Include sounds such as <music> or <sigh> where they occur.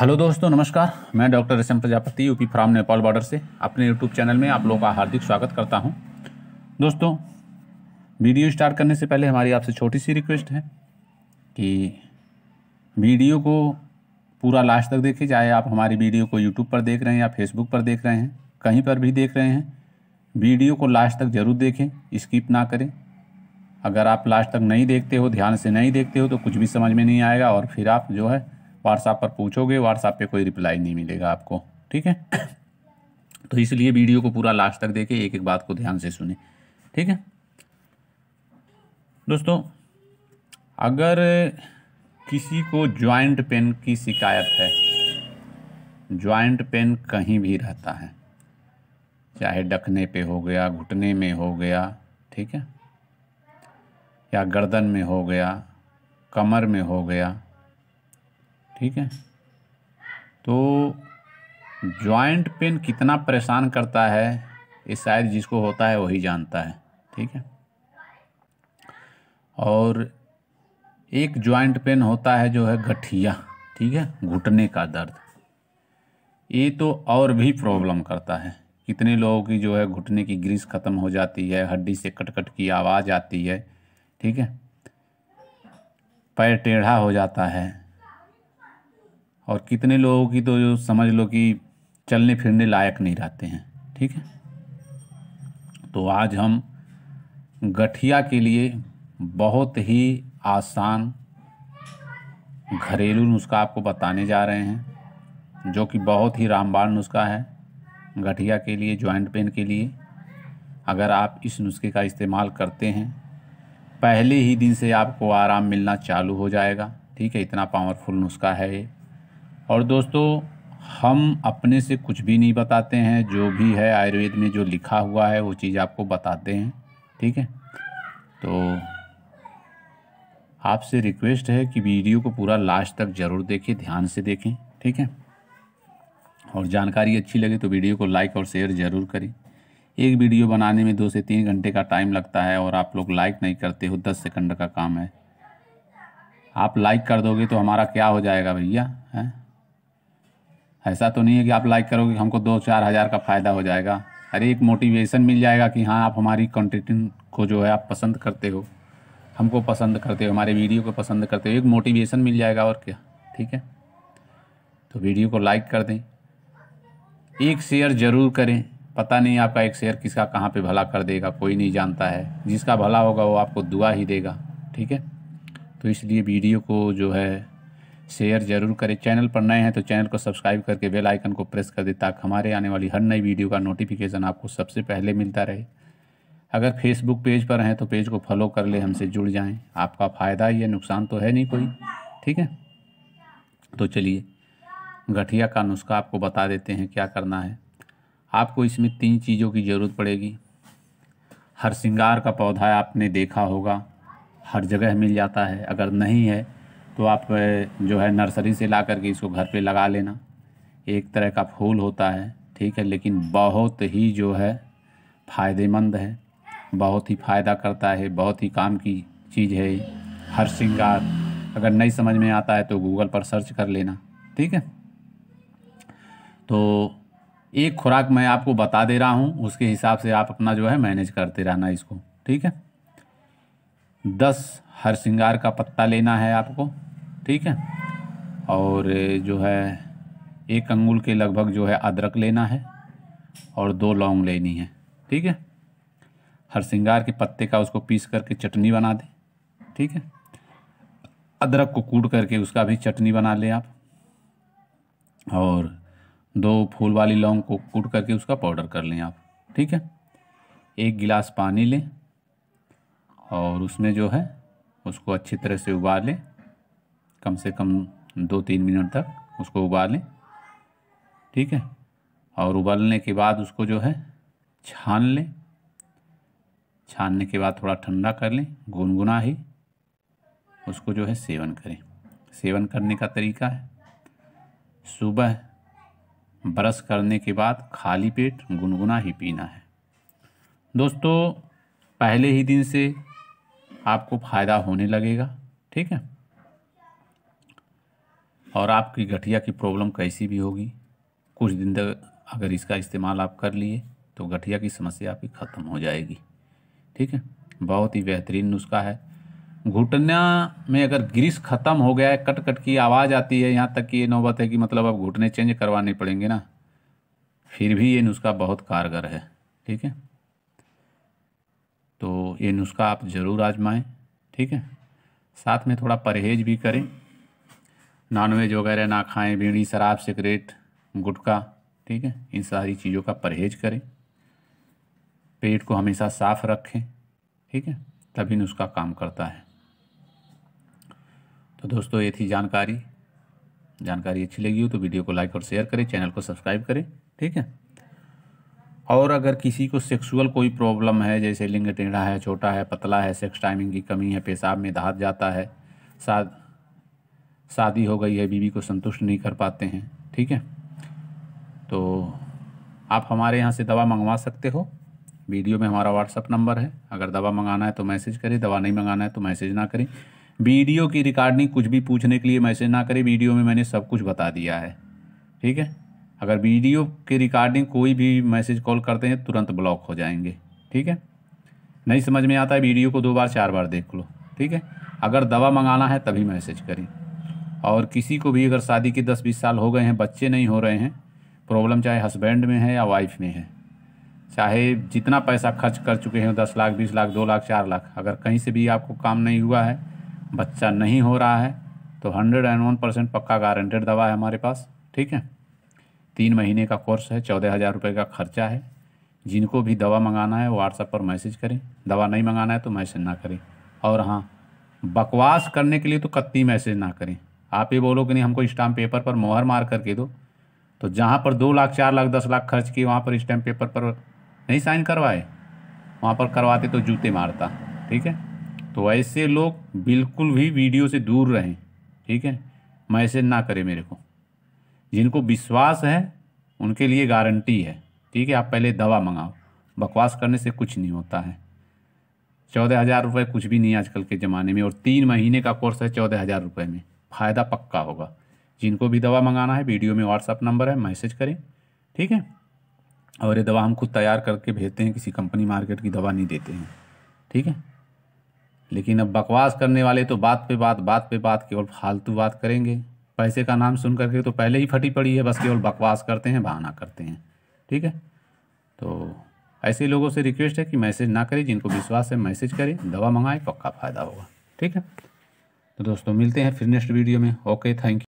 hello दोस्तों नमस्कार मैं doctor Resham Prajapati UP from Nepal border से अपने यूट्यूब चैनल में आप लोगों का हार्दिक स्वागत करता हूं दोस्तों वीडियो स्टार्ट करने से पहले हमारी आपसे छोटी सी रिक्वेस्ट है कि वीडियो को पूरा लास्ट तक देखें चाहे आप हमारी वीडियो को यूट्यूब पर देख रहे हैं या फेसबुक पर देख रहे हैं कहीं पर भी देख रहे हैं वीडियो को लास्ट तक ज़रूर देखें स्किप ना करें अगर आप लास्ट तक नहीं देखते हो ध्यान से नहीं देखते हो तो कुछ भी समझ में नहीं आएगा और फिर आप जो है व्हाट्सएप पर पूछोगे व्हाट्सएप पे कोई रिप्लाई नहीं मिलेगा आपको ठीक है <coughs> तो इसलिए वीडियो को पूरा लास्ट तक देखें एक एक बात को ध्यान से सुने ठीक है दोस्तों अगर किसी को ज्वाइंट पेन की शिकायत है ज्वाइंट पेन कहीं भी रहता है चाहे डकने पे हो गया घुटने में हो गया ठीक है या गर्दन में हो गया कमर में हो गया ठीक है तो जॉइंट पेन कितना परेशान करता है ये शायद जिसको होता है वही जानता है ठीक है और एक जॉइंट पेन होता है जो है गठिया ठीक है घुटने का दर्द ये तो और भी प्रॉब्लम करता है कितने लोगों की जो है घुटने की ग्रीस ख़त्म हो जाती है हड्डी से कटकट की आवाज़ आती है ठीक है पैर टेढ़ा हो जाता है और कितने लोगों की तो जो समझ लो कि चलने फिरने लायक नहीं रहते हैं ठीक है तो आज हम गठिया के लिए बहुत ही आसान घरेलू नुस्खा आपको बताने जा रहे हैं जो कि बहुत ही रामबाण नुस्खा है गठिया के लिए जॉइंट पेन के लिए अगर आप इस नुस्खे का इस्तेमाल करते हैं पहले ही दिन से आपको आराम मिलना चालू हो जाएगा ठीक है इतना पावरफुल नुस्खा है ये और दोस्तों हम अपने से कुछ भी नहीं बताते हैं जो भी है आयुर्वेद में जो लिखा हुआ है वो चीज़ आपको बताते हैं ठीक है तो आपसे रिक्वेस्ट है कि वीडियो को पूरा लास्ट तक ज़रूर देखें ध्यान से देखें ठीक है और जानकारी अच्छी लगे तो वीडियो को लाइक और शेयर ज़रूर करें एक वीडियो बनाने में दो से तीन घंटे का टाइम लगता है और आप लोग लाइक नहीं करते हो दस सेकंड का काम है आप लाइक कर दोगे तो हमारा क्या हो जाएगा भैया है ऐसा तो नहीं है कि आप लाइक करोगे हमको दो चार हज़ार का फ़ायदा हो जाएगा अरे एक मोटिवेशन मिल जाएगा कि हाँ आप हमारी कंटेंट को जो है आप पसंद करते हो हमको पसंद करते हो हमारे वीडियो को पसंद करते हो एक मोटिवेशन मिल जाएगा और क्या ठीक है तो वीडियो को लाइक कर दें एक शेयर ज़रूर करें पता नहीं आपका एक शेयर किसका कहाँ पे भला कर देगा कोई नहीं जानता है जिसका भला होगा वो आपको दुआ ही देगा ठीक है तो इसलिए वीडियो को जो है शेयर जरूर करें चैनल पर नए हैं तो चैनल को सब्सक्राइब करके बेल आइकन को प्रेस कर दें ताकि हमारे आने वाली हर नई वीडियो का नोटिफिकेशन आपको सबसे पहले मिलता रहे अगर फेसबुक पेज पर हैं तो पेज को फॉलो कर ले हमसे जुड़ जाएं आपका फ़ायदा ही है नुकसान तो है नहीं कोई ठीक है तो चलिए गठिया का नुस्खा आपको बता देते हैं क्या करना है आपको इसमें तीन चीज़ों की ज़रूरत पड़ेगी हर श्रृंगार का पौधा आपने देखा होगा हर जगह मिल जाता है अगर नहीं है तो आप जो है नर्सरी से ला करके इसको घर पे लगा लेना एक तरह का फूल होता है ठीक है लेकिन बहुत ही जो है फ़ायदेमंद है बहुत ही फ़ायदा करता है बहुत ही काम की चीज़ है हर श्रृंगार अगर नहीं समझ में आता है तो गूगल पर सर्च कर लेना ठीक है तो एक खुराक मैं आपको बता दे रहा हूँ उसके हिसाब से आप अपना जो है मैनेज करते रहना इसको ठीक है दस हर श्रृंगार का पत्ता लेना है आपको ठीक है और जो है एक अंगुल के लगभग जो है अदरक लेना है और दो लौंग लेनी है ठीक है हर श्रृंगार के पत्ते का उसको पीस करके चटनी बना दें ठीक है अदरक को कूट करके उसका भी चटनी बना लें आप और दो फूल वाली लौंग को कूट करके उसका पाउडर कर लें आप ठीक है एक गिलास पानी लें और उसमें जो है उसको अच्छी तरह से उबालें कम से कम दो तीन मिनट तक उसको उबालें ठीक है और उबालने के बाद उसको जो है छान लें छानने के बाद थोड़ा ठंडा कर लें गुनगुना ही उसको जो है सेवन करें सेवन करने का तरीका है सुबह ब्रश करने के बाद खाली पेट गुनगुना ही पीना है दोस्तों पहले ही दिन से आपको फ़ायदा होने लगेगा ठीक है और आपकी गठिया की प्रॉब्लम कैसी भी होगी कुछ दिन तक अगर इसका इस्तेमाल आप कर लिए तो गठिया की समस्या आपकी ख़त्म हो जाएगी ठीक है बहुत ही बेहतरीन नुस्खा है घुटना में अगर ग्रीस ख़त्म हो गया है कट कट की आवाज़ आती है यहाँ तक कि ये नौबत है कि मतलब अब घुटने चेंज करवाने पड़ेंगे ना फिर भी ये नुस्खा बहुत कारगर है ठीक है तो ये नुस्खा आप ज़रूर आजमाएं ठीक है साथ में थोड़ा परहेज भी करें नॉनवेज वगैरह ना खाएं बीड़ी शराब सिगरेट गुटखा ठीक है इन सारी चीज़ों का परहेज करें पेट को हमेशा साफ रखें ठीक है तभी नुस्खा काम करता है तो दोस्तों ये थी जानकारी जानकारी अच्छी लगी हो तो वीडियो को लाइक और शेयर करें चैनल को सब्सक्राइब करें ठीक है और अगर किसी को सेक्सुअल कोई प्रॉब्लम है जैसे लिंग टेढ़ा है छोटा है पतला है सेक्स टाइमिंग की कमी है पेशाब में धात जाता है शाद शादी हो गई है बीवी को संतुष्ट नहीं कर पाते हैं ठीक है तो आप हमारे यहाँ से दवा मंगवा सकते हो वीडियो में हमारा व्हाट्सअप नंबर है अगर दवा मंगाना है तो मैसेज करें दवा नहीं मंगाना है तो मैसेज ना करें वीडियो की रिकॉर्डिंग कुछ भी पूछने के लिए मैसेज ना करें वीडियो में मैंने सब कुछ बता दिया है ठीक है अगर वीडियो के रिकॉर्डिंग कोई भी मैसेज कॉल करते हैं तुरंत ब्लॉक हो जाएंगे ठीक है नहीं समझ में आता है वीडियो को दो बार चार बार देख लो ठीक है अगर दवा मंगाना है तभी मैसेज करें और किसी को भी अगर शादी के दस बीस साल हो गए हैं बच्चे नहीं हो रहे हैं प्रॉब्लम चाहे हस्बैंड में है या वाइफ में है चाहे जितना पैसा खर्च कर चुके हैं दस लाख बीस लाख दो लाख चार लाख अगर कहीं से भी आपको काम नहीं हुआ है बच्चा नहीं हो रहा है तो हंड्रेड एंड वन परसेंट पक्का गारंटेड दवा है हमारे पास ठीक है तीन महीने का कोर्स है चौदह हज़ार रुपये का खर्चा है जिनको भी दवा मंगाना है व्हाट्सएप पर मैसेज करें दवा नहीं मंगाना है तो मैसेज ना करें और हाँ बकवास करने के लिए तो कत्ती मैसेज ना करें आप ये बोलो कि नहीं हमको स्टाम्प पेपर पर मोहर मार करके दो तो जहाँ पर दो लाख चार लाख दस लाख खर्च किए वहाँ पर स्टैम्प पेपर पर नहीं साइन करवाए वहाँ पर करवाते तो जूते मारता ठीक है तो ऐसे लोग बिल्कुल भी वीडियो से दूर रहें ठीक है मैसेज ना करें मेरे को जिनको विश्वास है उनके लिए गारंटी है ठीक है आप पहले दवा मंगाओ बकवास करने से कुछ नहीं होता है चौदह हज़ार रुपये कुछ भी नहीं आजकल के ज़माने में और तीन महीने का कोर्स है चौदह हज़ार रुपये में फ़ायदा पक्का होगा जिनको भी दवा मंगाना है वीडियो में व्हाट्सअप नंबर है मैसेज करें ठीक है और ये दवा हम खुद तैयार करके भेजते हैं किसी कंपनी मार्केट की दवा नहीं देते हैं ठीक है लेकिन अब बकवास करने वाले तो बात पे बात बात पे बात केवल फालतू बात करेंगे पैसे का नाम सुन करके तो पहले ही फटी पड़ी है बस केवल बकवास करते हैं बहाना करते हैं ठीक है तो ऐसे लोगों से रिक्वेस्ट है कि मैसेज ना करें जिनको विश्वास है मैसेज करें दवा मंगाएं पक्का फ़ायदा होगा ठीक है तो दोस्तों मिलते हैं फिर नेक्स्ट वीडियो में ओके थैंक यू